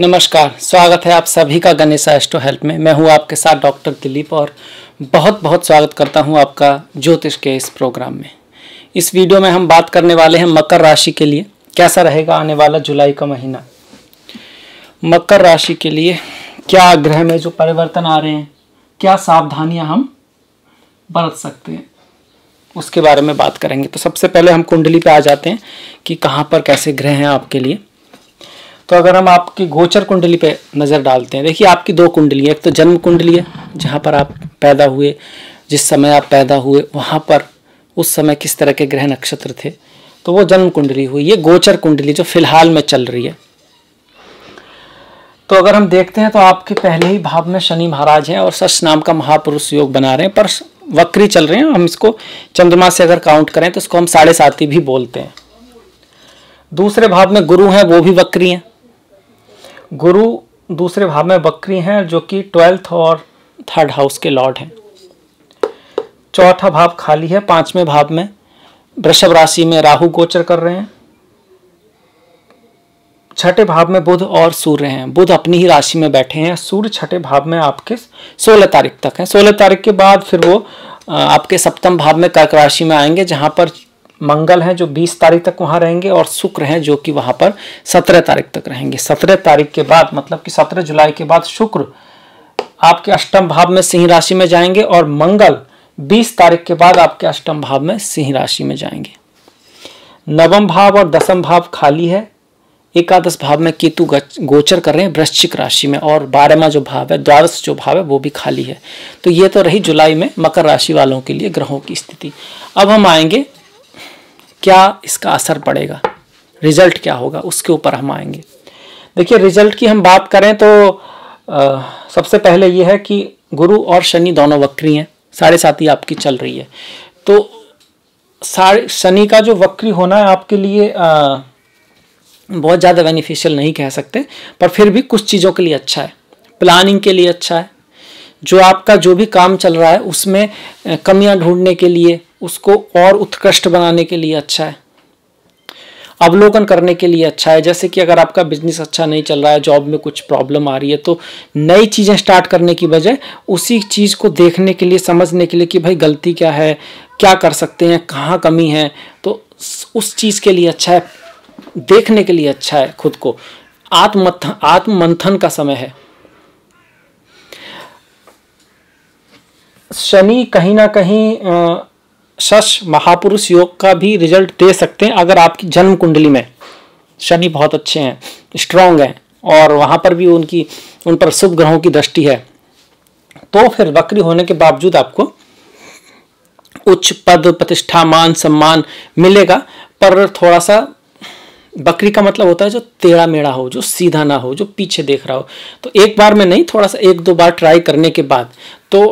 नमस्कार स्वागत है आप सभी का गणेशा एस्ट्रो हेल्प में मैं हूं आपके साथ डॉक्टर दिलीप और बहुत बहुत स्वागत करता हूं आपका ज्योतिष के इस प्रोग्राम में इस वीडियो में हम बात करने वाले हैं मकर राशि के लिए कैसा रहेगा आने वाला जुलाई का महीना मकर राशि के लिए क्या ग्रह में जो परिवर्तन आ रहे हैं क्या सावधानियाँ हम बरत सकते हैं उसके बारे में बात करेंगे तो सबसे पहले हम कुंडली पर आ जाते हैं कि कहाँ पर कैसे ग्रह हैं आपके लिए तो अगर हम आपकी गोचर कुंडली पे नज़र डालते हैं देखिए आपकी दो कुंडली है एक तो जन्म कुंडली है जहाँ पर आप पैदा हुए जिस समय आप पैदा हुए वहाँ पर उस समय किस तरह के ग्रह नक्षत्र थे तो वो जन्म कुंडली हुई ये गोचर कुंडली जो फिलहाल में चल रही है तो अगर हम देखते हैं तो आपके पहले ही भाव में शनि महाराज हैं और सच नाम का महापुरुष योग बना रहे हैं पर वक्री चल रहे हैं हम इसको चंद्रमा से अगर काउंट करें तो इसको हम साढ़े साथी भी बोलते हैं दूसरे भाव में गुरु हैं वो भी वक्री हैं गुरु दूसरे भाव में बकरी हैं जो कि ट्वेल्थ और थर्ड हाउस के लॉर्ड हैं चौथा भाव खाली है पांचवें भाव में वृषभ राशि में राहु गोचर कर रहे हैं छठे भाव में बुध और सूर्य हैं बुध अपनी ही राशि में बैठे हैं सूर्य छठे भाव में आपके सोलह तारीख तक हैं सोलह तारीख के बाद फिर वो आपके सप्तम भाव में कर्क राशि में आएंगे जहां पर मंगल हैं जो 20 तारीख तक वहां रहेंगे और शुक्र हैं जो कि वहां पर 17 तारीख तक रहेंगे 17 तारीख के बाद मतलब कि 17 जुलाई के बाद शुक्र आपके अष्टम भाव में सिंह राशि में जाएंगे और मंगल 20 तारीख के बाद आपके अष्टम भाव में सिंह राशि में जाएंगे नवम भाव और दसम भाव खाली है एकादश भाव में केतु गोचर कर रहे हैं वृश्चिक राशि में और बारहवा जो भाव है द्वादश जो भाव है वो भी खाली है तो ये तो रही जुलाई में मकर राशि वालों के लिए ग्रहों की स्थिति अब हम आएंगे क्या इसका असर पड़ेगा रिजल्ट क्या होगा उसके ऊपर हम आएंगे देखिए रिजल्ट की हम बात करें तो आ, सबसे पहले ये है कि गुरु और शनि दोनों वक्री हैं साढ़े साथ ही आपकी चल रही है तो साढ़े शनि का जो वक्री होना है आपके लिए आ, बहुत ज़्यादा बेनिफिशियल नहीं कह सकते पर फिर भी कुछ चीज़ों के लिए अच्छा है प्लानिंग के लिए अच्छा है जो आपका जो भी काम चल रहा है उसमें कमियां ढूंढने के लिए उसको और उत्कृष्ट बनाने के लिए अच्छा है अवलोकन करने के लिए अच्छा है जैसे कि अगर आपका बिजनेस अच्छा नहीं चल रहा है जॉब में कुछ प्रॉब्लम आ रही है तो नई चीज़ें स्टार्ट करने की बजाय उसी चीज़ को देखने के लिए समझने के लिए कि भाई गलती क्या है क्या कर सकते हैं कहाँ कमी है तो उस चीज़ के लिए अच्छा है देखने के लिए अच्छा है खुद को आत्म आत्ममंथन का समय है शनि कहीं ना कहीं आ, शश महापुरुष योग का भी रिजल्ट दे सकते हैं अगर आपकी जन्म कुंडली में शनि बहुत अच्छे हैं स्ट्रांग हैं और वहाँ पर भी उनकी उन पर शुभ ग्रहों की दृष्टि है तो फिर वक्री होने के बावजूद आपको उच्च पद प्रतिष्ठा मान सम्मान मिलेगा पर थोड़ा सा बकरी का मतलब होता है जो टेढ़ा मेढ़ा हो जो सीधा ना हो जो पीछे देख रहा हो तो एक बार में नहीं थोड़ा सा एक दो बार ट्राई करने के बाद तो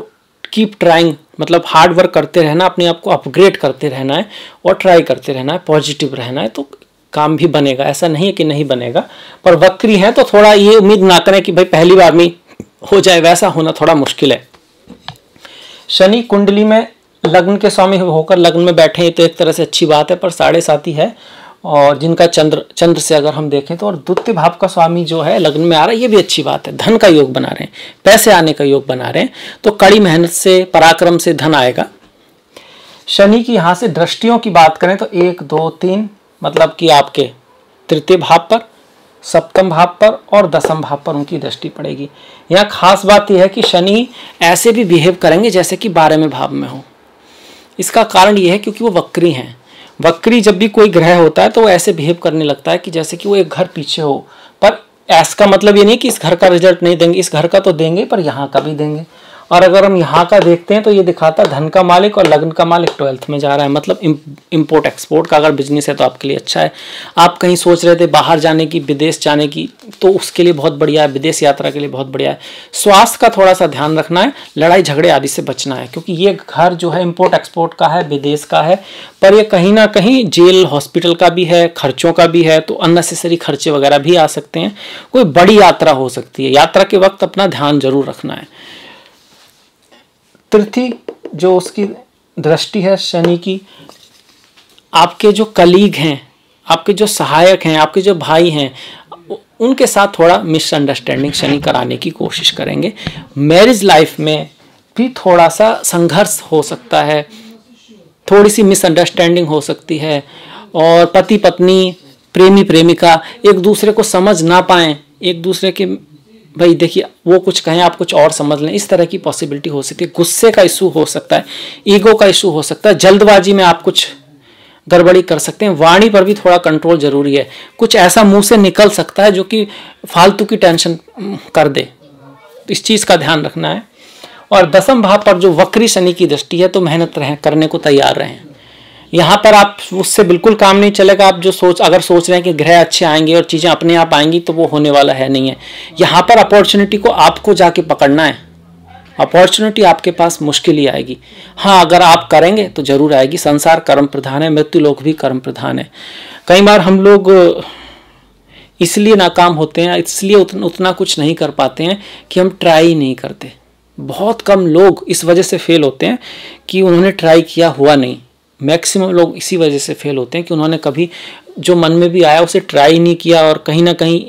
कीप ट्राइंग मतलब हार्ड वर्क करते रहना अपने आप को अपग्रेड करते रहना है और ट्राई करते रहना है पॉजिटिव रहना है तो काम भी बनेगा ऐसा नहीं है कि नहीं बनेगा पर वक्री है तो थोड़ा ये उम्मीद ना करें कि भाई पहली बार में हो जाए वैसा होना थोड़ा मुश्किल है शनि कुंडली में लग्न के स्वामी होकर लग्न में बैठे हैं तो एक तरह से अच्छी बात है पर साढ़े साथी है और जिनका चंद्र चंद्र से अगर हम देखें तो और द्वितीय भाव का स्वामी जो है लग्न में आ रहा है ये भी अच्छी बात है धन का योग बना रहे हैं पैसे आने का योग बना रहे हैं तो कड़ी मेहनत से पराक्रम से धन आएगा शनि की यहाँ से दृष्टियों की बात करें तो एक दो तीन मतलब कि आपके तृतीय भाव पर सप्तम भाव पर और दसम भाव पर उनकी दृष्टि पड़ेगी यहाँ खास बात यह है कि शनि ऐसे भी बिहेव करेंगे जैसे कि बारहवें भाव में हो इसका कारण यह है क्योंकि वो वक्री हैं वक्री जब भी कोई ग्रह होता है तो वो ऐसे बिहेव करने लगता है कि जैसे कि वो एक घर पीछे हो पर ऐसा मतलब ये नहीं कि इस घर का रिजल्ट नहीं देंगे इस घर का तो देंगे पर यहाँ का भी देंगे और अगर हम यहाँ का देखते हैं तो ये दिखाता है धन का मालिक और लग्न का मालिक ट्वेल्थ में जा रहा है मतलब इम्पोर्ट एक्सपोर्ट का अगर बिजनेस है तो आपके लिए अच्छा है आप कहीं सोच रहे थे बाहर जाने की विदेश जाने की तो उसके लिए बहुत बढ़िया है विदेश यात्रा के लिए बहुत बढ़िया है स्वास्थ्य का थोड़ा सा ध्यान रखना है लड़ाई झगड़े आदि से बचना है क्योंकि ये घर जो है इम्पोर्ट एक्सपोर्ट का है विदेश का है पर यह कहीं ना कहीं जेल हॉस्पिटल का भी है खर्चों का भी है तो अननेसेसरी खर्चे वगैरह भी आ सकते हैं कोई बड़ी यात्रा हो सकती है यात्रा के वक्त अपना ध्यान जरूर रखना है पृथ्वी जो उसकी दृष्टि है शनि की आपके जो कलीग हैं आपके जो सहायक हैं आपके जो भाई हैं उनके साथ थोड़ा मिसअंडरस्टैंडिंग शनि कराने की कोशिश करेंगे मैरिज लाइफ में भी थोड़ा सा संघर्ष हो सकता है थोड़ी सी मिसअंडरस्टैंडिंग हो सकती है और पति पत्नी प्रेमी प्रेमिका एक दूसरे को समझ ना पाए एक दूसरे के भाई देखिए वो कुछ कहें आप कुछ और समझ लें इस तरह की पॉसिबिलिटी हो सकती है गुस्से का इशू हो सकता है ईगो का इशू हो सकता है जल्दबाजी में आप कुछ गड़बड़ी कर सकते हैं वाणी पर भी थोड़ा कंट्रोल जरूरी है कुछ ऐसा मुंह से निकल सकता है जो कि फालतू की टेंशन कर दे तो इस चीज़ का ध्यान रखना है और दसम भाव पर जो वक्री शनि की दृष्टि है तो मेहनत रहें करने को तैयार रहें यहाँ पर आप उससे बिल्कुल काम नहीं चलेगा आप जो सोच अगर सोच रहे हैं कि ग्रह अच्छे आएंगे और चीज़ें अपने आप आएंगी तो वो होने वाला है नहीं है यहाँ पर अपॉर्चुनिटी को आपको जाके पकड़ना है अपॉर्चुनिटी आपके पास मुश्किल ही आएगी हाँ अगर आप करेंगे तो ज़रूर आएगी संसार कर्म प्रधान है मृत्यु लोग भी कर्म प्रधान है कई बार हम लोग इसलिए नाकाम होते हैं इसलिए उतना कुछ नहीं कर पाते हैं कि हम ट्राई नहीं करते बहुत कम लोग इस वजह से फेल होते हैं कि उन्होंने ट्राई किया हुआ नहीं मैक्सिमम लोग इसी वजह से फेल होते हैं कि उन्होंने कभी जो मन में भी आया उसे ट्राई नहीं किया और कहीं ना कहीं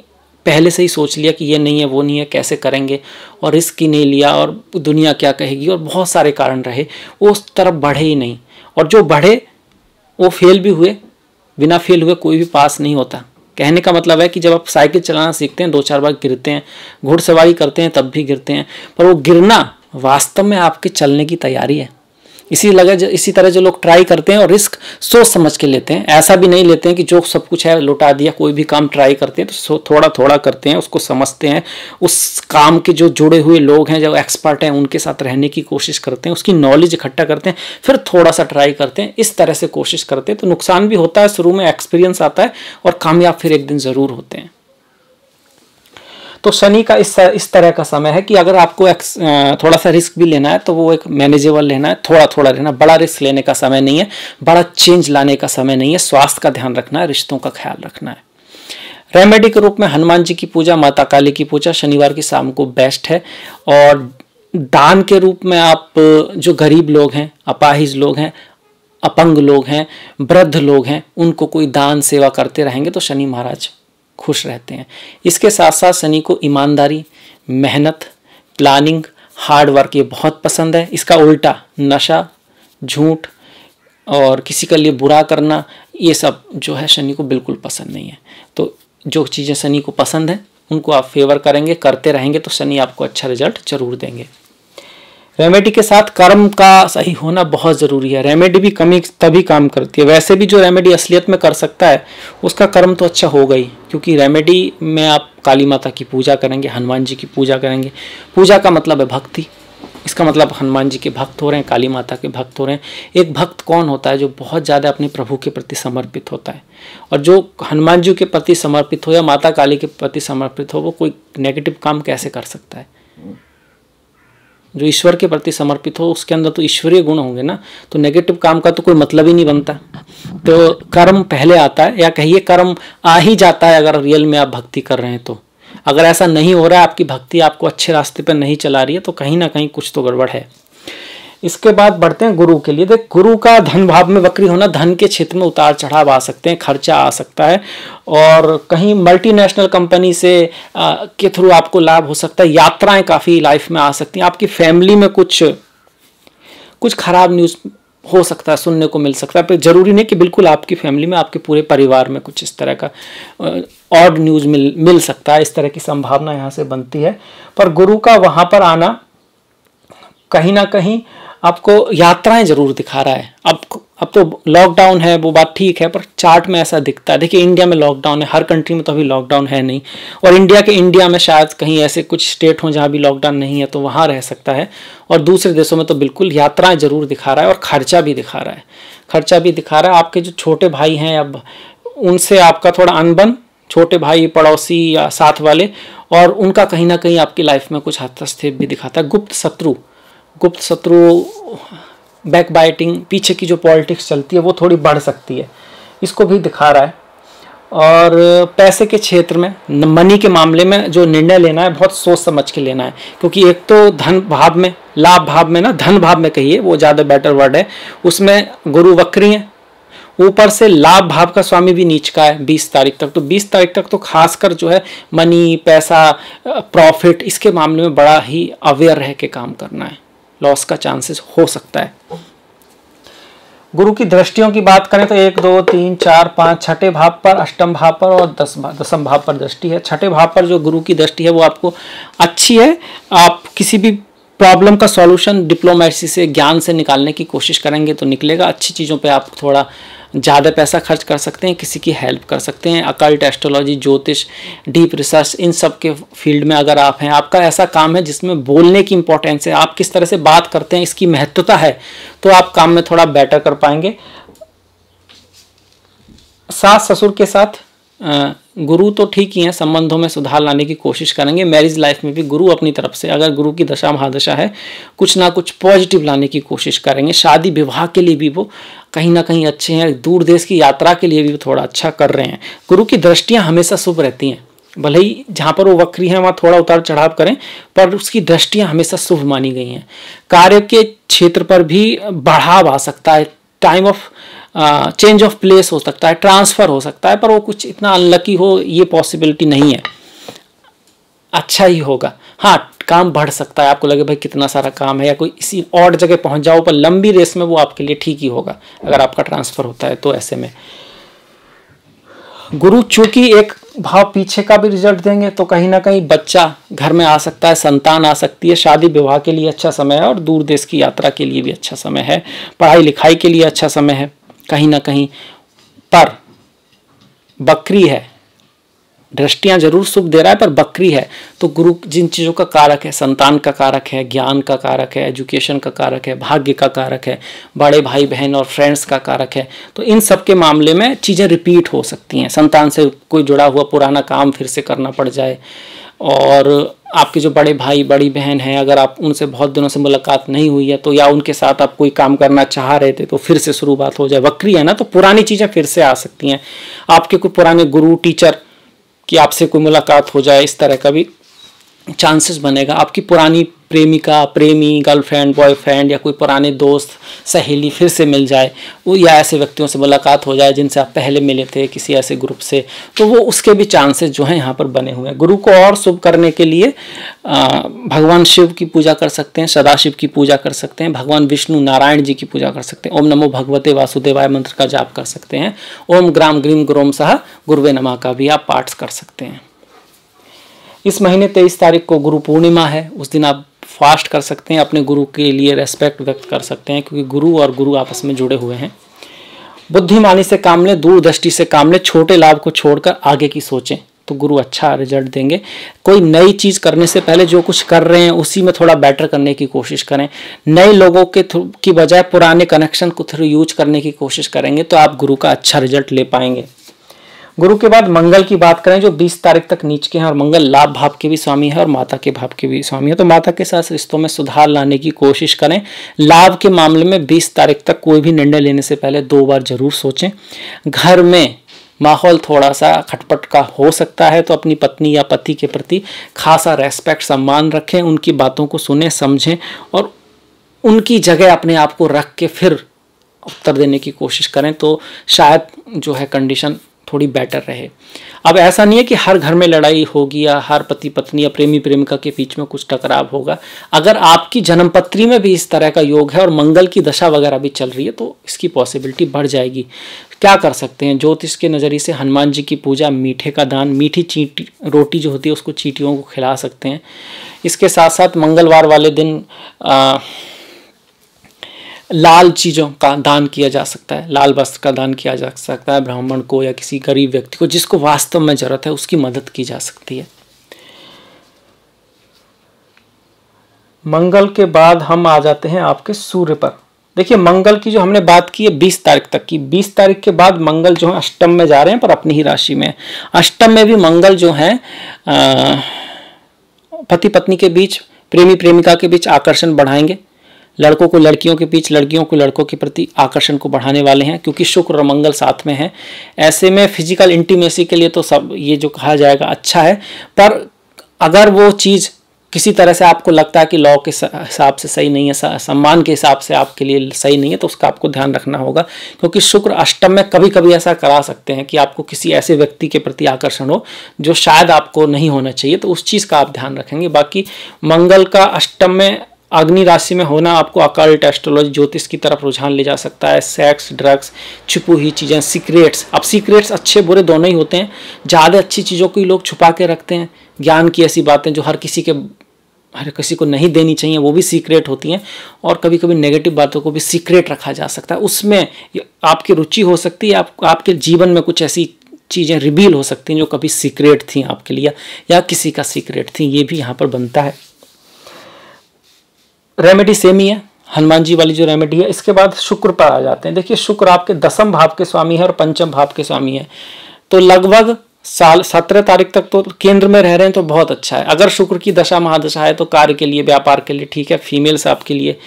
पहले से ही सोच लिया कि ये नहीं है वो नहीं है कैसे करेंगे और रिस्क ही नहीं लिया और दुनिया क्या कहेगी और बहुत सारे कारण रहे वो उस तरफ बढ़े ही नहीं और जो बढ़े वो फेल भी हुए बिना फेल हुए कोई भी पास नहीं होता कहने का मतलब है कि जब आप साइकिल चलाना सीखते हैं दो चार बार गिरते हैं घुड़सवारी करते हैं तब भी गिरते हैं पर वो गिरना वास्तव में आपके चलने की तैयारी है इसी लगा इसी तरह जो लोग ट्राई करते हैं और रिस्क सोच समझ के लेते हैं ऐसा भी नहीं लेते हैं कि जो सब कुछ है लौटा दिया कोई भी काम ट्राई करते हैं तो थोड़ा थोड़ा करते हैं उसको समझते हैं उस काम के जो जुड़े हुए लोग हैं जो एक्सपर्ट हैं उनके साथ रहने की कोशिश करते हैं उसकी नॉलेज इकट्ठा करते हैं फिर थोड़ा सा ट्राई करते हैं इस तरह से कोशिश करते हैं तो नुकसान भी होता है शुरू में एक्सपीरियंस आता है और कामयाब फिर एक दिन ज़रूर होते हैं तो शनि का इस इस तरह का समय है कि अगर आपको एक, थोड़ा सा रिस्क भी लेना है तो वो एक मैनेजेबल लेना है थोड़ा थोड़ा लेना बड़ा रिस्क लेने का समय नहीं है बड़ा चेंज लाने का समय नहीं है स्वास्थ्य का ध्यान रखना है रिश्तों का ख्याल रखना है रेमेडी के रूप में हनुमान जी की पूजा माता काली की पूजा शनिवार की शाम को बेस्ट है और दान के रूप में आप जो गरीब लोग हैं अपाहिज लोग हैं अपंग लोग हैं वृद्ध लोग हैं उनको कोई दान सेवा करते रहेंगे तो शनि महाराज खुश रहते हैं इसके साथ साथ शनि को ईमानदारी मेहनत प्लानिंग हार्ड वर्क ये बहुत पसंद है इसका उल्टा नशा झूठ और किसी के लिए बुरा करना ये सब जो है शनि को बिल्कुल पसंद नहीं है तो जो चीज़ें शनि को पसंद है उनको आप फेवर करेंगे करते रहेंगे तो शनि आपको अच्छा रिजल्ट जरूर देंगे रेमेडी के साथ कर्म का सही होना बहुत ज़रूरी है रेमेडी भी कमी तभी काम करती है वैसे भी जो रेमेडी असलियत में कर सकता है उसका कर्म तो अच्छा होगा ही क्योंकि रेमेडी में आप काली माता की पूजा करेंगे हनुमान जी की पूजा करेंगे पूजा का मतलब है भक्ति इसका मतलब हनुमान जी के भक्त हो रहे हैं काली माता के भक्त हो रहे हैं एक भक्त कौन होता है जो बहुत ज़्यादा अपने प्रभु के प्रति समर्पित होता है और जो हनुमान जी के प्रति समर्पित हो या माता काली के प्रति समर्पित हो वो कोई नेगेटिव काम कैसे कर सकता है जो ईश्वर के प्रति समर्पित हो उसके अंदर तो ईश्वरीय गुण होंगे ना तो नेगेटिव काम का तो कोई मतलब ही नहीं बनता तो कर्म पहले आता है या कहिए कर्म आ ही जाता है अगर रियल में आप भक्ति कर रहे हैं तो अगर ऐसा नहीं हो रहा है आपकी भक्ति आपको अच्छे रास्ते पर नहीं चला रही है तो कहीं ना कहीं कुछ तो गड़बड़ है इसके बाद बढ़ते हैं गुरु के लिए देख गुरु का धन भाव में वक्री होना धन के क्षेत्र में उतार चढ़ाव आ सकते हैं खर्चा आ सकता है और कहीं मल्टीनेशनल कंपनी से आ, के थ्रू आपको लाभ हो सकता है यात्राएं काफ़ी लाइफ में आ सकती हैं आपकी फैमिली में कुछ कुछ खराब न्यूज़ हो सकता है सुनने को मिल सकता है पर जरूरी नहीं कि बिल्कुल आपकी फैमिली में आपके पूरे परिवार में कुछ इस तरह का ऑड न्यूज़ मिल मिल सकता है इस तरह की संभावना यहाँ से बनती है पर गुरु का वहाँ पर आना कहीं ना कहीं आपको यात्राएं जरूर दिखा रहा है अब अब तो लॉकडाउन है वो बात ठीक है पर चार्ट में ऐसा दिखता है देखिए इंडिया में लॉकडाउन है हर कंट्री में तो अभी लॉकडाउन है नहीं और इंडिया के इंडिया में शायद कहीं ऐसे कुछ स्टेट हों जहाँ भी लॉकडाउन नहीं है तो वहाँ रह सकता है और दूसरे देशों में तो बिल्कुल यात्राएं जरूर दिखा रहा है और खर्चा भी दिखा रहा है खर्चा भी दिखा रहा है आपके जो छोटे भाई हैं अब उनसे आपका थोड़ा अनबन छोटे भाई पड़ोसी या साथ वाले और उनका कहीं ना कहीं आपकी लाइफ में कुछ हस्तक्षेप भी दिखाता है गुप्त शत्रु गुप्त शत्रु बैक बाइटिंग पीछे की जो पॉलिटिक्स चलती है वो थोड़ी बढ़ सकती है इसको भी दिखा रहा है और पैसे के क्षेत्र में मनी के मामले में जो निर्णय लेना है बहुत सोच समझ के लेना है क्योंकि एक तो धन भाव में लाभ भाव में ना धन भाव में कहिए वो ज़्यादा बेटर वर्ड है उसमें गुरु वक्री हैं ऊपर से लाभ भाव का स्वामी भी नीच का है 20 तारीख तक तो 20 तारीख तक तो खासकर जो है मनी पैसा प्रॉफिट इसके मामले में बड़ा ही अवेयर रह के काम करना है लॉस का चांसेस हो सकता है गुरु की दृष्टियों की बात करें तो एक दो तीन चार पाँच छठे भाव पर अष्टम भाव पर और दस दसम भाव पर दृष्टि है छठे भाव पर जो गुरु की दृष्टि है वो आपको अच्छी है आप किसी भी प्रॉब्लम का सॉल्यूशन डिप्लोमेसी से ज्ञान से निकालने की कोशिश करेंगे तो निकलेगा अच्छी चीज़ों पे आप थोड़ा ज़्यादा पैसा खर्च कर सकते हैं किसी की हेल्प कर सकते हैं अकल्ट एस्ट्रोलॉजी ज्योतिष डीप रिसर्च इन सब के फील्ड में अगर आप हैं आपका ऐसा काम है जिसमें बोलने की इंपॉर्टेंस है आप किस तरह से बात करते हैं इसकी महत्वता है तो आप काम में थोड़ा बेटर कर पाएंगे सास ससुर के साथ गुरु तो ठीक ही है संबंधों में सुधार लाने की कोशिश करेंगे मैरिज लाइफ में भी गुरु अपनी तरफ से अगर गुरु की दशा महादशा है कुछ ना कुछ पॉजिटिव लाने की कोशिश करेंगे शादी विवाह के लिए भी वो कहीं ना कहीं अच्छे हैं दूर देश की यात्रा के लिए भी वो थोड़ा अच्छा कर रहे हैं गुरु की दृष्टियाँ हमेशा शुभ रहती हैं भले ही जहाँ पर वो वक्री हैं वहाँ थोड़ा उतार चढ़ाव करें पर उसकी दृष्टियाँ हमेशा शुभ मानी गई हैं कार्य के क्षेत्र पर भी बढ़ाव आ सकता है time of change of place हो सकता है ट्रांसफ़र हो सकता है पर वो कुछ इतना अनलकी हो ये पॉसिबिलिटी नहीं है अच्छा ही होगा हाँ काम बढ़ सकता है आपको लगे भाई कितना सारा काम है या कोई इसी और जगह पहुंच जाओ पर लंबी रेस में वो आपके लिए ठीक ही होगा अगर आपका ट्रांसफ़र होता है तो ऐसे में गुरु चूंकि एक भाव पीछे का भी रिजल्ट देंगे तो कहीं ना कहीं बच्चा घर में आ सकता है संतान आ सकती है शादी विवाह के लिए अच्छा समय है और दूर देश की यात्रा के लिए भी अच्छा समय है पढ़ाई लिखाई के लिए अच्छा समय है कहीं ना कहीं पर बकरी है दृष्टियां जरूर सुख दे रहा है पर बकरी है तो गुरु जिन चीज़ों का कारक है संतान का कारक है ज्ञान का कारक है एजुकेशन का कारक है भाग्य का कारक है बड़े भाई बहन और फ्रेंड्स का कारक है तो इन सब के मामले में चीज़ें रिपीट हो सकती हैं संतान से कोई जुड़ा हुआ पुराना काम फिर से करना पड़ जाए और आपके जो बड़े भाई बड़ी बहन हैं अगर आप उनसे बहुत दिनों से मुलाकात नहीं हुई है तो या उनके साथ आप कोई काम करना चाह रहे थे तो फिर से शुरुआत हो जाए वक्री है ना तो पुरानी चीज़ें फिर से आ सकती हैं आपके कोई पुराने गुरु टीचर की आपसे कोई मुलाकात हो जाए इस तरह का भी चांसेस बनेगा आपकी पुरानी प्रेमिका प्रेमी गर्लफ्रेंड बॉयफ्रेंड या कोई पुराने दोस्त सहेली फिर से मिल जाए वो या ऐसे व्यक्तियों से मुलाकात हो जाए जिनसे आप पहले मिले थे किसी ऐसे ग्रुप से तो वो उसके भी चांसेस जो हैं यहाँ पर बने हुए हैं गुरु को और शुभ करने के लिए भगवान शिव की पूजा कर सकते हैं सदाशिव की पूजा कर सकते हैं भगवान विष्णु नारायण जी की पूजा कर सकते हैं ओम नमो भगवते वासुदेवाय मंत्र का जाप कर सकते हैं ओम ग्राम ग्रीम ग्रोम सह गुरुवे नमा का भी आप पाठ कर सकते हैं इस महीने तेईस तारीख को गुरु पूर्णिमा है उस दिन आप फास्ट कर सकते हैं अपने गुरु के लिए रेस्पेक्ट व्यक्त कर सकते हैं क्योंकि गुरु और गुरु आपस में जुड़े हुए हैं बुद्धिमानी से काम लें दूरदृष्टि से काम लें छोटे लाभ को छोड़कर आगे की सोचें तो गुरु अच्छा रिजल्ट देंगे कोई नई चीज़ करने से पहले जो कुछ कर रहे हैं उसी में थोड़ा बेटर करने की कोशिश करें नए लोगों के थ्रू की बजाय पुराने कनेक्शन को थ्रू यूज करने की कोशिश करेंगे तो आप गुरु का अच्छा रिजल्ट ले पाएंगे गुरु के बाद मंगल की बात करें जो 20 तारीख तक नीच के हैं और मंगल लाभ भाव के भी स्वामी है और माता के भाव के भी स्वामी है तो माता के साथ रिश्तों में सुधार लाने की कोशिश करें लाभ के मामले में 20 तारीख तक कोई भी निर्णय लेने से पहले दो बार जरूर सोचें घर में माहौल थोड़ा सा खटपट का हो सकता है तो अपनी पत्नी या पति के प्रति खासा रेस्पेक्ट सम्मान रखें उनकी बातों को सुने समझें और उनकी जगह अपने आप को रख के फिर उत्तर देने की कोशिश करें तो शायद जो है कंडीशन थोड़ी बेटर रहे अब ऐसा नहीं है कि हर घर में लड़ाई होगी या हर पति पत्नी या प्रेमी प्रेमिका के बीच में कुछ टकराव होगा अगर आपकी जन्मपत्री में भी इस तरह का योग है और मंगल की दशा वगैरह भी चल रही है तो इसकी पॉसिबिलिटी बढ़ जाएगी क्या कर सकते हैं ज्योतिष के नज़रिए से हनुमान जी की पूजा मीठे का दान मीठी चीटी रोटी जो होती है उसको चीटियों को खिला सकते हैं इसके साथ साथ मंगलवार वाले दिन आ, लाल चीज़ों का दान किया जा सकता है लाल वस्त्र का दान किया जा सकता है ब्राह्मण को या किसी गरीब व्यक्ति को जिसको वास्तव में ज़रूरत है उसकी मदद की जा सकती है मंगल के बाद हम आ जाते हैं आपके सूर्य पर देखिए मंगल की जो हमने बात की है बीस तारीख तक की बीस तारीख के बाद मंगल जो है अष्टम में जा रहे हैं पर अपनी ही राशि में अष्टम में भी मंगल जो है पति पत्नी के बीच प्रेमी प्रेमिका के बीच आकर्षण बढ़ाएंगे लड़कों को लड़कियों के बीच लड़कियों को लड़कों के प्रति आकर्षण को बढ़ाने वाले हैं क्योंकि शुक्र और मंगल साथ में हैं ऐसे में फिजिकल इंटीमेसी के लिए तो सब ये जो कहा जाएगा अच्छा है पर अगर वो चीज़ किसी तरह से आपको लगता है कि लॉ के हिसाब से सही नहीं है सम्मान के हिसाब से आपके लिए सही नहीं है तो उसका आपको ध्यान रखना होगा क्योंकि शुक्र अष्टम में कभी कभी ऐसा करा सकते हैं कि आपको किसी ऐसे व्यक्ति के प्रति आकर्षण हो जो शायद आपको नहीं होना चाहिए तो उस चीज़ का आप ध्यान रखेंगे बाकी मंगल का अष्टम में अग्नि राशि में होना आपको अकल्ट एस्ट्रोलॉजी ज्योतिष की तरफ रुझान ले जा सकता है सेक्स ड्रग्स छुपी हुई चीज़ें सीक्रेट्स अब सीक्रेट्स अच्छे बुरे दोनों ही होते हैं ज़्यादा अच्छी चीज़ों को ही लोग छुपा के रखते हैं ज्ञान की ऐसी बातें जो हर किसी के हर किसी को नहीं देनी चाहिए वो भी सीक्रेट होती हैं और कभी कभी नेगेटिव बातों को भी सीक्रेट रखा जा सकता है उसमें आपकी रुचि हो सकती है आप, आपके जीवन में कुछ ऐसी चीज़ें रिवील हो सकती हैं जो कभी सीक्रेट थी आपके लिए या किसी का सीक्रेट थी ये भी यहाँ पर बनता है रेमेडी सेम ही है हनुमान जी वाली जो रेमेडी है इसके बाद शुक्र पर आ जाते हैं देखिए शुक्र आपके दसम भाव के स्वामी है और पंचम भाव के स्वामी है तो लगभग साल सत्रह तारीख तक तो केंद्र में रह रहे हैं तो बहुत अच्छा है अगर शुक्र की दशा महादशा है तो कार्य के लिए व्यापार के लिए ठीक है फीमेल्स आपके लिए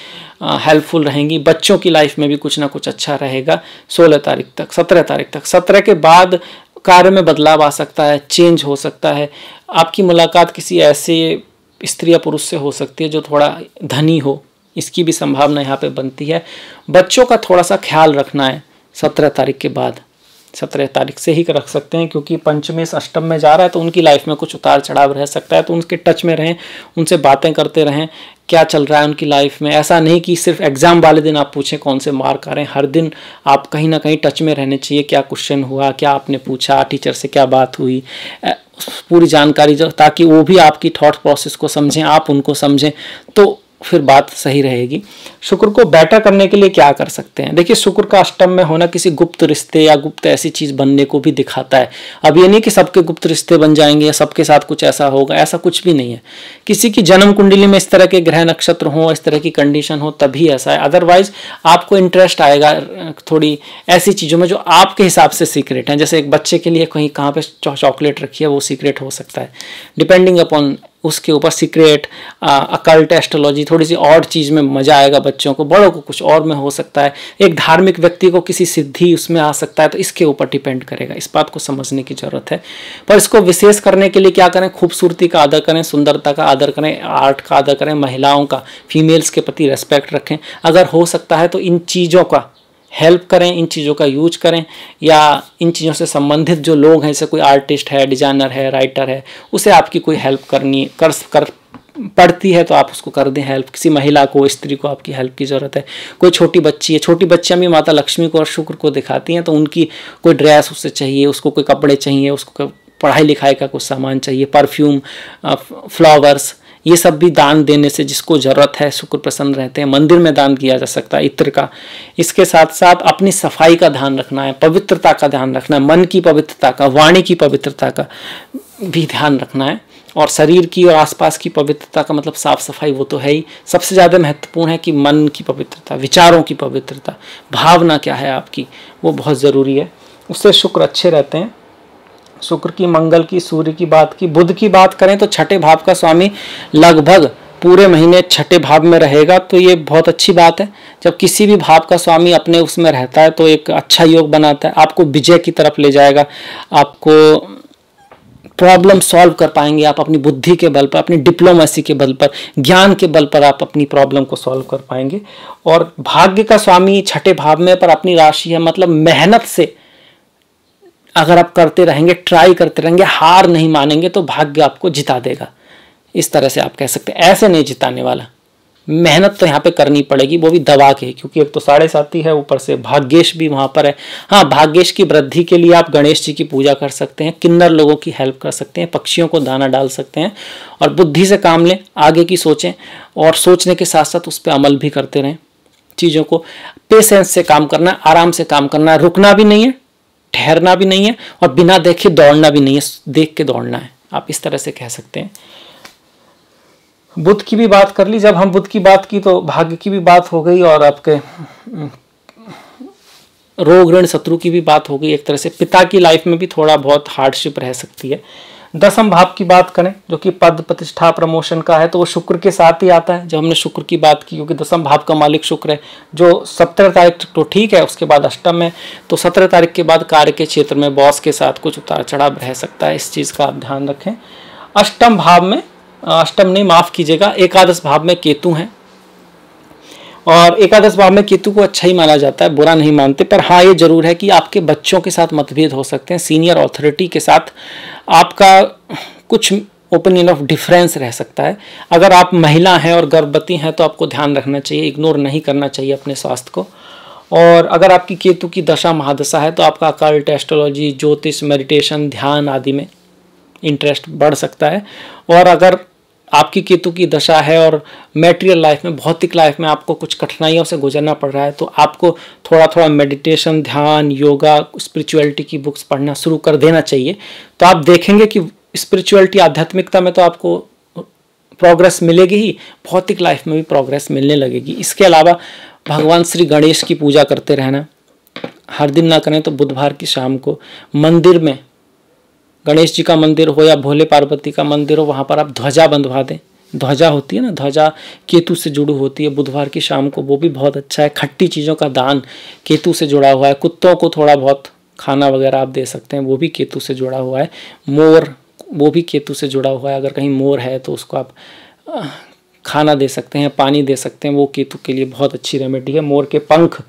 हेल्पफुल रहेंगी बच्चों की लाइफ में भी कुछ ना कुछ अच्छा रहेगा सोलह तारीख तक सत्रह तारीख तक सत्रह के बाद कार्य में बदलाव आ सकता है चेंज हो सकता है आपकी मुलाकात किसी ऐसे स्त्री या पुरुष से हो सकती है जो थोड़ा धनी हो इसकी भी संभावना यहाँ पे बनती है बच्चों का थोड़ा सा ख्याल रखना है सत्रह तारीख के बाद सत्रह तारीख से ही रख सकते हैं क्योंकि पंचमी से अष्टम में जा रहा है तो उनकी लाइफ में कुछ उतार चढ़ाव रह सकता है तो उनके टच में रहें उनसे बातें करते रहें क्या चल रहा है उनकी लाइफ में ऐसा नहीं कि सिर्फ एग्ज़ाम वाले दिन आप पूछें कौन से मार्क आ रहे हैं हर दिन आप कहीं ना कहीं टच में रहने चाहिए क्या क्वेश्चन हुआ क्या आपने पूछा टीचर से क्या बात हुई पूरी जानकारी जो ताकि वो भी आपकी थॉट प्रोसेस को समझें आप उनको समझें तो फिर बात सही रहेगी शुक्र को बेटर करने के लिए क्या कर सकते हैं देखिए शुक्र का अष्टम में होना किसी गुप्त रिश्ते या गुप्त ऐसी चीज़ बनने को भी दिखाता है अब ये नहीं कि सबके गुप्त रिश्ते बन जाएंगे या सबके साथ कुछ ऐसा होगा ऐसा कुछ भी नहीं है किसी की जन्म कुंडली में इस तरह के ग्रह नक्षत्र हों इस तरह की कंडीशन हो तभी ऐसा है अदरवाइज आपको इंटरेस्ट आएगा थोड़ी ऐसी चीज़ों में जो आपके हिसाब से सीक्रेट है जैसे एक बच्चे के लिए कहीं कहाँ पर चॉकलेट रखी है वो सीक्रेट हो सकता है डिपेंडिंग अपॉन उसके ऊपर सीक्रेट अकल्ट एस्ट्रोलॉजी थोड़ी सी और चीज़ में मज़ा आएगा बच्चों को बड़ों को कुछ और में हो सकता है एक धार्मिक व्यक्ति को किसी सिद्धि उसमें आ सकता है तो इसके ऊपर डिपेंड करेगा इस बात को समझने की ज़रूरत है पर इसको विशेष करने के लिए क्या करें खूबसूरती का आदर करें सुंदरता का आदर करें आर्ट का आदर करें महिलाओं का फीमेल्स के प्रति रेस्पेक्ट रखें अगर हो सकता है तो इन चीज़ों का हेल्प करें इन चीज़ों का यूज करें या इन चीज़ों से संबंधित जो लोग हैं जैसे कोई आर्टिस्ट है डिजाइनर है राइटर है उसे आपकी कोई हेल्प करनी कर कर पड़ती है तो आप उसको कर दें हेल्प किसी महिला को स्त्री को आपकी हेल्प की ज़रूरत है कोई छोटी बच्ची है छोटी बच्चियाँ भी माता लक्ष्मी को और शुक्र को दिखाती हैं तो उनकी कोई ड्रेस उससे चाहिए उसको कोई कपड़े चाहिए उसको पढ़ाई लिखाई का कुछ सामान चाहिए परफ्यूम फ्लावर्स ये सब भी दान देने से जिसको ज़रूरत है शुक्र प्रसन्न रहते हैं मंदिर में दान किया जा सकता है इत्र का इसके साथ साथ अपनी सफाई का ध्यान रखना है पवित्रता का ध्यान रखना है मन की पवित्रता का वाणी की पवित्रता का भी ध्यान रखना है और शरीर की और आसपास की पवित्रता का मतलब साफ सफाई वो तो है ही सबसे ज़्यादा महत्वपूर्ण है कि मन की पवित्रता विचारों की पवित्रता भावना क्या है आपकी वो बहुत ज़रूरी है उससे शुक्र अच्छे रहते हैं शुक्र की मंगल की सूर्य की बात की बुध की बात करें तो छठे भाव का स्वामी लगभग पूरे महीने छठे भाव में रहेगा तो ये बहुत अच्छी बात है जब किसी भी भाव का स्वामी अपने उसमें रहता है तो एक अच्छा योग बनाता है आपको विजय की तरफ ले जाएगा आपको प्रॉब्लम सॉल्व कर पाएंगे आप अपनी बुद्धि के बल पर अपनी डिप्लोमेसी के बल पर ज्ञान के बल पर आप अपनी प्रॉब्लम को सॉल्व कर पाएंगे और भाग्य का स्वामी छठे भाव में पर अपनी राशि है मतलब मेहनत से अगर आप करते रहेंगे ट्राई करते रहेंगे हार नहीं मानेंगे तो भाग्य आपको जिता देगा इस तरह से आप कह सकते हैं ऐसे नहीं जिताने वाला मेहनत तो यहाँ पे करनी पड़ेगी वो भी दबा के क्योंकि एक तो साढ़े साथी है ऊपर से भाग्येश भी वहाँ पर है हाँ भाग्येश की वृद्धि के लिए आप गणेश जी की पूजा कर सकते हैं किन्नर लोगों की हेल्प कर सकते हैं पक्षियों को दाना डाल सकते हैं और बुद्धि से काम लें आगे की सोचें और सोचने के साथ साथ उस पर अमल भी करते रहें चीज़ों को पेशेंस से काम करना आराम से काम करना रुकना भी नहीं है ठहरना भी नहीं है और बिना देखे दौड़ना भी नहीं है देख के दौड़ना है आप इस तरह से कह सकते हैं बुद्ध की भी बात कर ली जब हम बुद्ध की बात की तो भाग्य की भी बात हो गई और आपके रोग ऋण शत्रु की भी बात हो गई एक तरह से पिता की लाइफ में भी थोड़ा बहुत हार्डशिप रह सकती है दसम भाव की बात करें जो कि पद प्रतिष्ठा प्रमोशन का है तो वो शुक्र के साथ ही आता है जब हमने शुक्र की बात की क्योंकि दसम भाव का मालिक शुक्र है जो सत्रह तारीख तो ठीक है उसके बाद अष्टम है तो सत्रह तारीख के बाद कार्य के क्षेत्र में बॉस के साथ कुछ उतार चढ़ाव रह सकता है इस चीज़ का आप ध्यान रखें अष्टम भाव में अष्टम नहीं माफ़ कीजिएगा एकादश भाव में केतु हैं और एकादश भाव में केतु को अच्छा ही माना जाता है बुरा नहीं मानते पर हाँ ये जरूर है कि आपके बच्चों के साथ मतभेद हो सकते हैं सीनियर ऑथोरिटी के साथ आपका कुछ ओपिनियन ऑफ डिफरेंस रह सकता है अगर आप महिला हैं और गर्भवती हैं तो आपको ध्यान रखना चाहिए इग्नोर नहीं करना चाहिए अपने स्वास्थ्य को और अगर आपकी केतु की दशा महादशा है तो आपका कर्ल्ट एस्ट्रोलॉजी ज्योतिष मेडिटेशन ध्यान आदि में इंटरेस्ट बढ़ सकता है और अगर आपकी केतु की दशा है और मेटेरियल लाइफ में भौतिक लाइफ में आपको कुछ कठिनाइयों से गुजरना पड़ रहा है तो आपको थोड़ा थोड़ा मेडिटेशन ध्यान योगा स्पिरिचुअलिटी की बुक्स पढ़ना शुरू कर देना चाहिए तो आप देखेंगे कि स्पिरिचुअलिटी आध्यात्मिकता में तो आपको प्रोग्रेस मिलेगी ही भौतिक लाइफ में भी प्रोग्रेस मिलने लगेगी इसके अलावा भगवान श्री गणेश की पूजा करते रहना हर दिन ना करें तो बुधवार की शाम को मंदिर में गणेश जी का मंदिर हो या भोले पार्वती का मंदिर हो वहाँ पर आप ध्वजा बंधवा दें ध्वजा होती है ना ध्वजा केतु से जुड़ी होती है बुधवार की शाम को वो भी बहुत अच्छा है खट्टी चीज़ों का दान केतु से जुड़ा हुआ है कुत्तों को थोड़ा बहुत खाना वगैरह आप दे सकते हैं वो भी केतु से जुड़ा हुआ है मोर वो भी केतु से जुड़ा हुआ है अगर कहीं मोर है तो उसको आप खाना दे सकते हैं पानी दे सकते हैं वो केतु के लिए बहुत अच्छी रेमेडी है मोर के पंख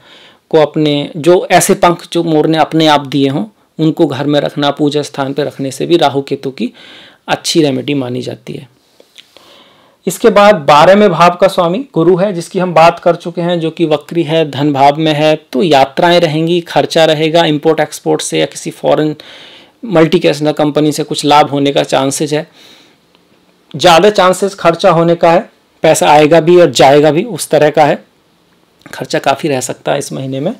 को अपने जो ऐसे पंख जो मोर ने अपने आप दिए हों उनको घर में रखना पूजा स्थान पर रखने से भी राहु केतु की अच्छी रेमेडी मानी जाती है इसके बाद बारहवें भाव का स्वामी गुरु है जिसकी हम बात कर चुके हैं जो कि वक्री है धन भाव में है तो यात्राएं रहेंगी खर्चा रहेगा इंपोर्ट एक्सपोर्ट से या किसी फॉरेन कैशनल कंपनी से कुछ लाभ होने का चांसेज है ज़्यादा चांसेस खर्चा होने का है पैसा आएगा भी और जाएगा भी उस तरह का है खर्चा काफ़ी रह सकता है इस महीने में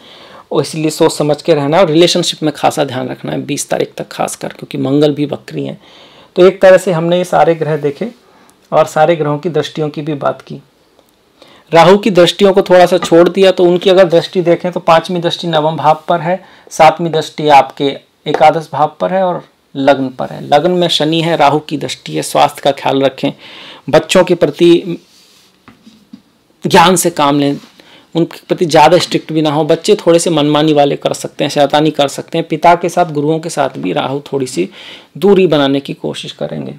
और इसलिए सोच समझ के रहना और रिलेशनशिप में खासा ध्यान रखना है बीस तारीख तक खास कर क्योंकि मंगल भी बकरी हैं तो एक तरह से हमने ये सारे ग्रह देखे और सारे ग्रहों की दृष्टियों की भी बात की राहु की दृष्टियों को थोड़ा सा छोड़ दिया तो उनकी अगर दृष्टि देखें तो पाँचवीं दृष्टि नवम भाव पर है सातवीं दृष्टि आपके एकादश भाव पर है और लग्न पर है लग्न में शनि है राहु की दृष्टि है स्वास्थ्य का ख्याल रखें बच्चों के प्रति ज्ञान से काम लें उनके प्रति ज़्यादा स्ट्रिक्ट भी ना हो बच्चे थोड़े से मनमानी वाले कर सकते हैं शैतानी कर सकते हैं पिता के साथ गुरुओं के साथ भी राहु थोड़ी सी दूरी बनाने की कोशिश करेंगे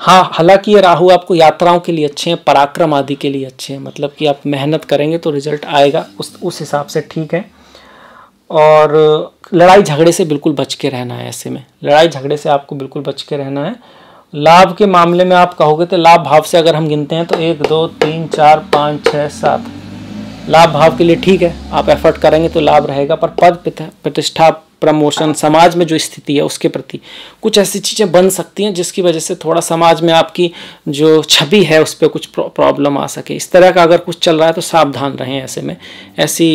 हाँ हालांकि ये राहु आपको यात्राओं के लिए अच्छे हैं पराक्रम आदि के लिए अच्छे हैं मतलब कि आप मेहनत करेंगे तो रिजल्ट आएगा उस उस हिसाब से ठीक है और लड़ाई झगड़े से बिल्कुल बच के रहना है ऐसे में लड़ाई झगड़े से आपको बिल्कुल बच के रहना है लाभ के मामले में आप कहोगे तो लाभ भाव से अगर हम गिनते हैं तो एक दो तीन चार पाँच छः सात लाभ भाव के लिए ठीक है आप एफर्ट करेंगे तो लाभ रहेगा पर पद प्रतिष्ठा प्रमोशन समाज में जो स्थिति है उसके प्रति कुछ ऐसी चीज़ें बन सकती हैं जिसकी वजह से थोड़ा समाज में आपकी जो छवि है उस पर कुछ प्रॉब्लम आ सके इस तरह का अगर कुछ चल रहा है तो सावधान रहें ऐसे में ऐसी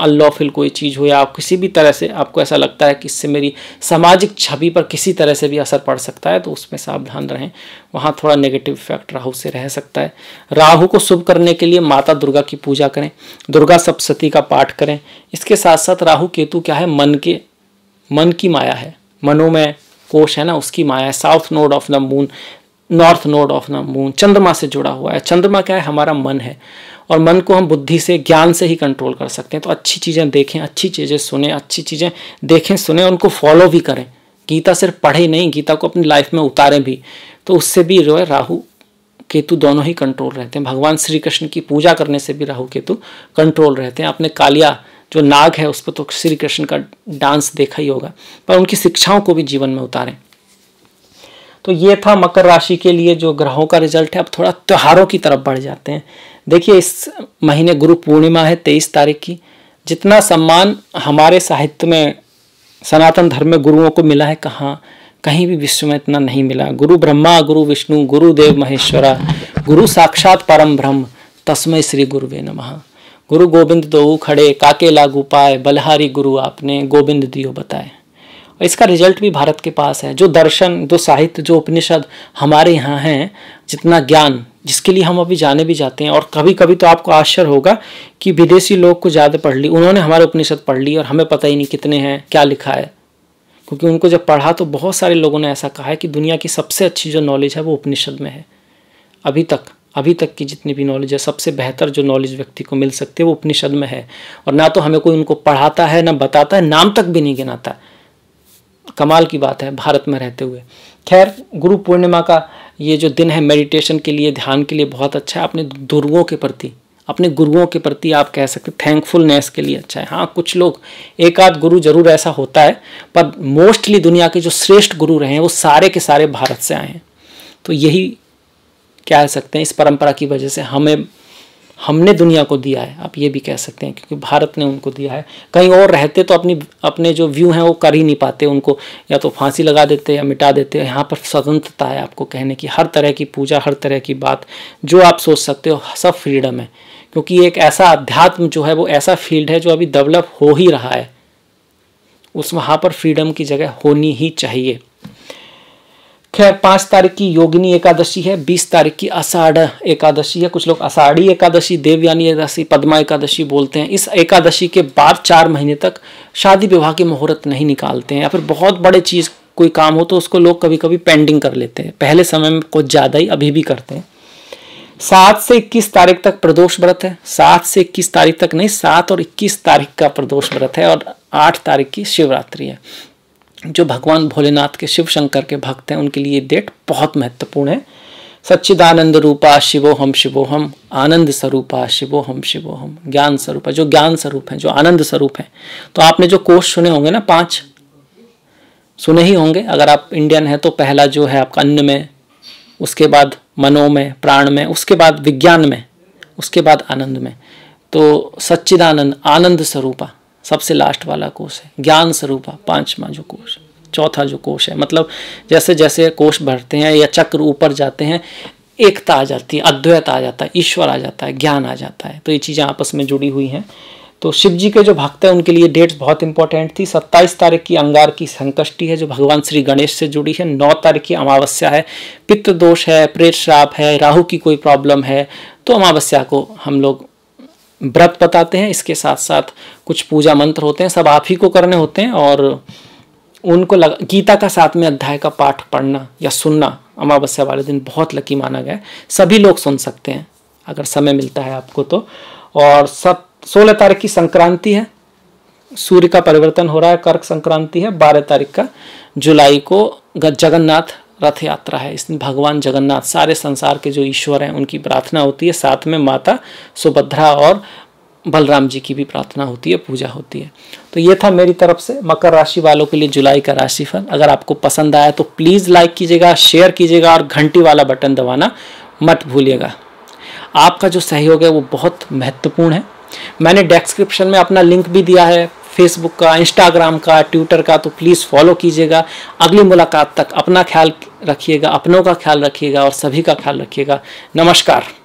अनलॉफिल कोई चीज़ हो या आप किसी भी तरह से आपको ऐसा लगता है कि इससे मेरी सामाजिक छवि पर किसी तरह से भी असर पड़ सकता है तो उसमें सावधान रहें वहाँ थोड़ा नेगेटिव इफेक्ट राहु से रह सकता है राहु को शुभ करने के लिए माता दुर्गा की पूजा करें दुर्गा सप्तशती का पाठ करें इसके साथ साथ राहु केतु क्या है मन के मन की माया है मनोमय कोश है ना उसकी माया है south node of the moon north node of the moon चंद्रमा से जुड़ा हुआ है चंद्रमा क्या है हमारा मन है और मन को हम बुद्धि से ज्ञान से ही कंट्रोल कर सकते हैं तो अच्छी चीज़ें देखें अच्छी चीज़ें सुने अच्छी चीज़ें देखें सुने उनको फॉलो भी करें गीता सिर्फ पढ़े नहीं गीता को अपनी लाइफ में उतारें भी तो उससे भी जो है राहु केतु दोनों ही कंट्रोल रहते हैं भगवान श्री कृष्ण की पूजा करने से भी राहु केतु कंट्रोल रहते हैं आपने कालिया जो नाग है उस पर तो श्री कृष्ण का डांस देखा ही होगा पर उनकी शिक्षाओं को भी जीवन में उतारें तो ये था मकर राशि के लिए जो ग्रहों का रिजल्ट है अब थोड़ा त्योहारों की तरफ बढ़ जाते हैं देखिए इस महीने गुरु पूर्णिमा है तेईस तारीख की जितना सम्मान हमारे साहित्य में सनातन धर्म में गुरुओं को मिला है कहाँ कहीं भी विश्व में इतना नहीं मिला गुरु ब्रह्मा गुरु विष्णु गुरु देव महेश्वरा गुरु साक्षात परम ब्रह्म तस्मय श्री गुरुवे वे गुरु गोविंद दो खड़े काके लागू पाए बलहारी गुरु आपने गोविंद दियो बताए इसका रिजल्ट भी भारत के पास है जो दर्शन जो साहित्य जो उपनिषद हमारे यहाँ हैं जितना ज्ञान जिसके लिए हम अभी जाने भी जाते हैं और कभी कभी तो आपको आश्चर्य होगा कि विदेशी लोग को ज़्यादा पढ़ ली उन्होंने हमारे उपनिषद पढ़ ली और हमें पता ही नहीं कितने हैं क्या लिखा है क्योंकि उनको जब पढ़ा तो बहुत सारे लोगों ने ऐसा कहा है कि दुनिया की सबसे अच्छी जो नॉलेज है वो उपनिषद में है अभी तक अभी तक की जितनी भी नॉलेज है सबसे बेहतर जो नॉलेज व्यक्ति को मिल सकती है वो उपनिषद में है और ना तो हमें कोई उनको पढ़ाता है ना बताता है नाम तक भी नहीं गिनाता है कमाल की बात है भारत में रहते हुए खैर गुरु पूर्णिमा का ये जो दिन है मेडिटेशन के लिए ध्यान के लिए बहुत अच्छा है अपने दुर्गों के प्रति अपने गुरुओं के प्रति आप कह सकते थैंकफुलनेस के लिए अच्छा है हाँ कुछ लोग एक आध गुरु जरूर ऐसा होता है पर मोस्टली दुनिया के जो श्रेष्ठ गुरु रहे हैं वो सारे के सारे भारत से आए हैं तो यही कह सकते हैं इस परंपरा की वजह से हमें हमने दुनिया को दिया है आप ये भी कह सकते हैं क्योंकि भारत ने उनको दिया है कहीं और रहते तो अपनी अपने जो व्यू हैं वो कर ही नहीं पाते उनको या तो फांसी लगा देते या मिटा देते यहाँ पर स्वतंत्रता है आपको कहने की हर तरह की पूजा हर तरह की बात जो आप सोच सकते हो सब फ्रीडम है क्योंकि एक ऐसा अध्यात्म जो है वो ऐसा फील्ड है जो अभी डेवलप हो ही रहा है उस वहाँ पर फ्रीडम की जगह होनी ही चाहिए खैर पाँच तारीख की योगिनी एकादशी है बीस तारीख की आषाढ़ एकादशी है कुछ लोग आषाढ़ी एकादशी देवयानी एकादशी पद्मा एकादशी बोलते हैं इस एकादशी के बाद चार महीने तक शादी विवाह के मुहूर्त नहीं निकालते हैं या फिर बहुत बड़े चीज़ कोई काम हो तो उसको लोग कभी कभी पेंडिंग कर लेते हैं पहले समय में कुछ ज़्यादा ही अभी भी करते हैं सात से इक्कीस तारीख तक प्रदोष व्रत है सात से इक्कीस तारीख तक नहीं सात और इक्कीस तारीख का प्रदोष व्रत है और आठ तारीख की शिवरात्रि है जो भगवान भोलेनाथ के शिव शंकर के भक्त हैं उनके लिए डेट बहुत महत्वपूर्ण है सच्चिदानंद रूपा शिवो हम शिवो हम आनंद स्वरूपा शिवो हम शिवो हम ज्ञान स्वरूपा जो ज्ञान स्वरूप है जो आनंद स्वरूप है तो आपने जो कोर्स सुने होंगे ना पांच सुने ही होंगे अगर आप इंडियन हैं तो पहला जो है आपका अन्न में उसके बाद मनो में प्राण में उसके बाद विज्ञान में उसके बाद आनंद में तो सच्चिदानंद आनंद स्वरूपा सबसे लास्ट वाला कोष है ज्ञान स्वरूपा पांचवा जो कोष चौथा जो कोष है मतलब जैसे जैसे कोष बढ़ते हैं या चक्र ऊपर जाते हैं एकता आ जाती है अद्वैत आ जाता है ईश्वर आ जाता है ज्ञान आ जाता है तो ये चीज़ें आपस में जुड़ी हुई हैं तो शिव जी के जो भक्त हैं उनके लिए डेट्स बहुत इंपॉर्टेंट थी सत्ताईस तारीख की अंगार की संकष्टि है जो भगवान श्री गणेश से जुड़ी है नौ तारीख की अमावस्या है पित्त दोष है प्रेत श्राप है राहु की कोई प्रॉब्लम है तो अमावस्या को हम लोग व्रत बताते हैं इसके साथ साथ कुछ पूजा मंत्र होते हैं सब आप ही को करने होते हैं और उनको लग गीता का साथ में अध्याय का पाठ पढ़ना या सुनना अमावस्या वाले दिन बहुत लकी माना गया है सभी लोग सुन सकते हैं अगर समय मिलता है आपको तो और सब सोलह तारीख की संक्रांति है सूर्य का परिवर्तन हो रहा है कर्क संक्रांति है बारह तारीख का जुलाई को जगन्नाथ रथ यात्रा है इस दिन भगवान जगन्नाथ सारे संसार के जो ईश्वर हैं उनकी प्रार्थना होती है साथ में माता सुभद्रा और बलराम जी की भी प्रार्थना होती है पूजा होती है तो ये था मेरी तरफ से मकर राशि वालों के लिए जुलाई का राशिफल अगर आपको पसंद आया तो प्लीज़ लाइक कीजिएगा शेयर कीजिएगा और घंटी वाला बटन दबाना मत भूलिएगा आपका जो सहयोग है वो बहुत महत्वपूर्ण है मैंने डेस्क्रिप्शन में अपना लिंक भी दिया है फेसबुक का इंस्टाग्राम का ट्विटर का तो प्लीज़ फॉलो कीजिएगा अगली मुलाकात तक अपना ख्याल रखिएगा अपनों का ख्याल रखिएगा और सभी का ख्याल रखिएगा नमस्कार